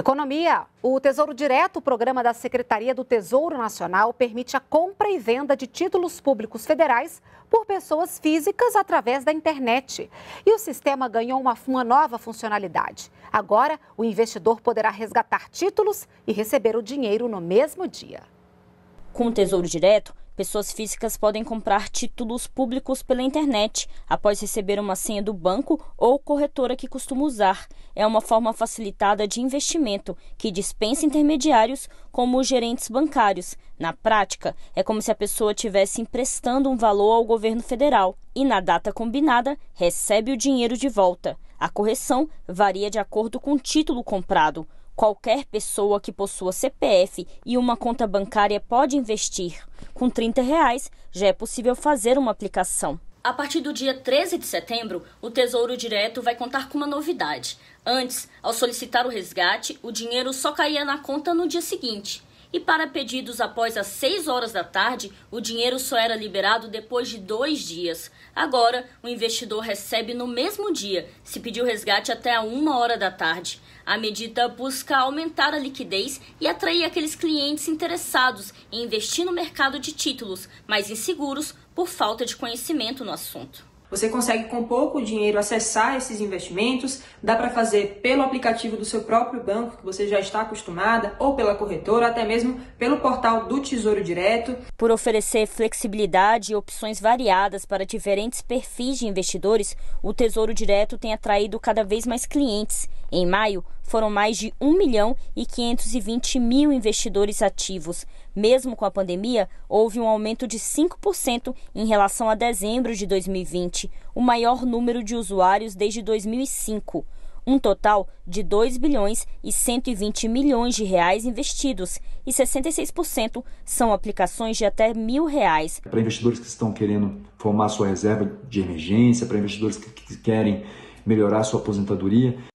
Economia. O Tesouro Direto, programa da Secretaria do Tesouro Nacional, permite a compra e venda de títulos públicos federais por pessoas físicas através da internet. E o sistema ganhou uma, uma nova funcionalidade. Agora, o investidor poderá resgatar títulos e receber o dinheiro no mesmo dia. Com o Tesouro Direto, pessoas físicas podem comprar títulos públicos pela internet após receber uma senha do banco ou corretora que costuma usar. É uma forma facilitada de investimento que dispensa intermediários como gerentes bancários. Na prática, é como se a pessoa estivesse emprestando um valor ao governo federal e, na data combinada, recebe o dinheiro de volta. A correção varia de acordo com o título comprado. Qualquer pessoa que possua CPF e uma conta bancária pode investir. Com R$ 30 reais, já é possível fazer uma aplicação. A partir do dia 13 de setembro, o Tesouro Direto vai contar com uma novidade. Antes, ao solicitar o resgate, o dinheiro só caía na conta no dia seguinte. E para pedidos após as 6 horas da tarde, o dinheiro só era liberado depois de dois dias. Agora, o investidor recebe no mesmo dia, se pedir o resgate até a 1 hora da tarde. A medida busca aumentar a liquidez e atrair aqueles clientes interessados em investir no mercado de títulos, mas inseguros por falta de conhecimento no assunto. Você consegue com pouco dinheiro acessar esses investimentos, dá para fazer pelo aplicativo do seu próprio banco que você já está acostumada ou pela corretora, até mesmo pelo portal do Tesouro Direto. Por oferecer flexibilidade e opções variadas para diferentes perfis de investidores, o Tesouro Direto tem atraído cada vez mais clientes. Em maio, foram mais de 1 milhão e 520 mil investidores ativos. Mesmo com a pandemia, houve um aumento de 5% em relação a dezembro de 2020, o maior número de usuários desde 2005 um total de 2 bilhões e 120 milhões de reais investidos e 66% são aplicações de até mil reais. Para investidores que estão querendo formar sua reserva de emergência, para investidores que querem melhorar sua aposentadoria,